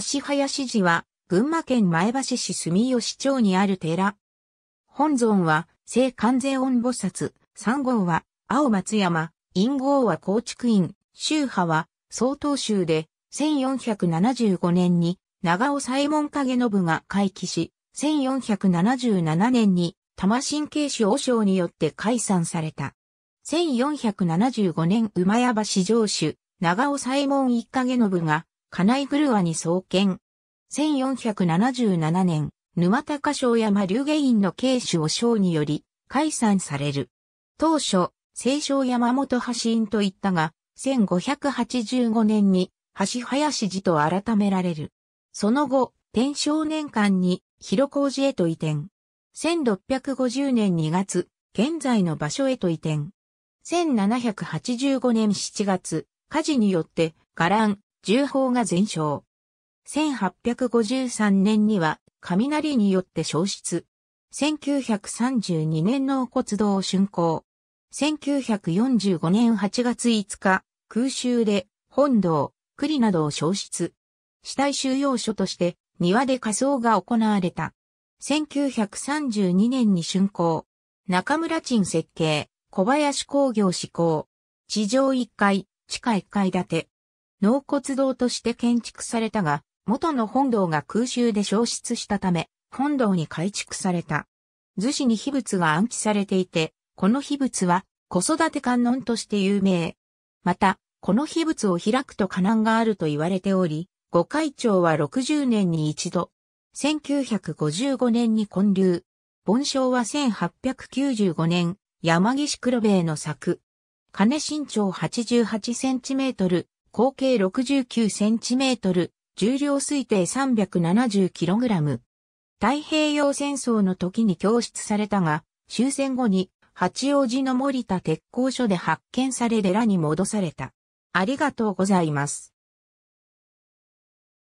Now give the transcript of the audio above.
橋林寺は、群馬県前橋市住吉町にある寺。本尊は、聖観世音菩薩、三号は、青松山、陰号は高築院、宗派は、曹洞宗で、1475年に、長尾左衛門影信が回帰し、1477年に、玉神経師王将によって解散された。1475年馬屋橋城主、長尾左衛門一影信が、金井古和に創建。1477年、沼高省山龍下院の慶主を将により、解散される。当初、清少山本橋院と言ったが、1585年に、橋林寺と改められる。その後、天正年間に、広小寺へと移転。1650年2月、現在の場所へと移転。1785年7月、火事によって、伽藍、重砲が全焼。1853年には雷によって消失。1932年の骨堂竣工。1945年8月5日、空襲で本堂、栗などを消失。死体収容所として庭で火葬が行われた。1932年に竣工。中村鎮設計、小林工業施工。地上1階、地下1階建て。納骨堂として建築されたが、元の本堂が空襲で消失したため、本堂に改築された。図紙に秘仏が暗記されていて、この秘仏は子育て観音として有名。また、この秘仏を開くと可難があると言われており、御開帳は60年に一度。1955年に建立。盆章は1895年、山岸黒兵衛の作。金身長88センチメートル、口径6 9トル、重量推定3 7 0ラム。太平洋戦争の時に供出されたが、終戦後に八王子の森田鉄工所で発見され寺に戻された。ありがとうございます。